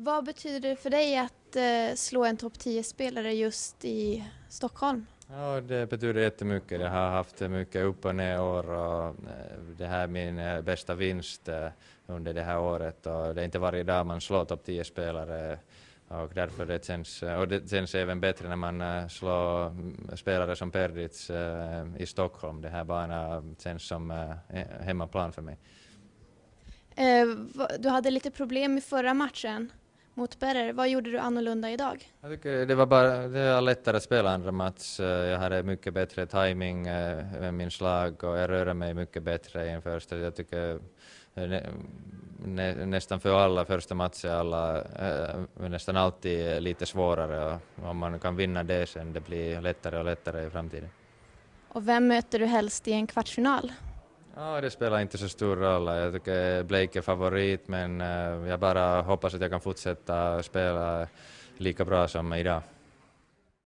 Vad betyder det för dig att eh, slå en topp 10-spelare just i Stockholm? Ja, det betyder jättemycket. Jag har haft mycket upp och ner år och eh, det här är min eh, bästa vinst under det här året och det är inte varje dag man slår topp 10-spelare och därför det känns, och det känns även bättre när man slår mm, spelare som Perdic i Stockholm. Det här banan känns som hemmaplan för mig. Du hade lite problem i förra matchen mot Berer, Vad gjorde du annorlunda idag? Jag tycker det var bara det var lättare att spela andra match. Jag hade mycket bättre timing eh, med min slag och jag rörde mig mycket bättre i en första. Jag tycker eh, nästan för alla första matcher, alla, eh, nästan alltid lite svårare. om man kan vinna det sen det blir lättare och lättare i framtiden. Och vem möter du helst i en kvartsfinal? Ja, det spelar inte så stor roll. Jag tycker Blake är favorit men äh, jag bara hoppas att jag kan fortsätta spela lika bra som idag.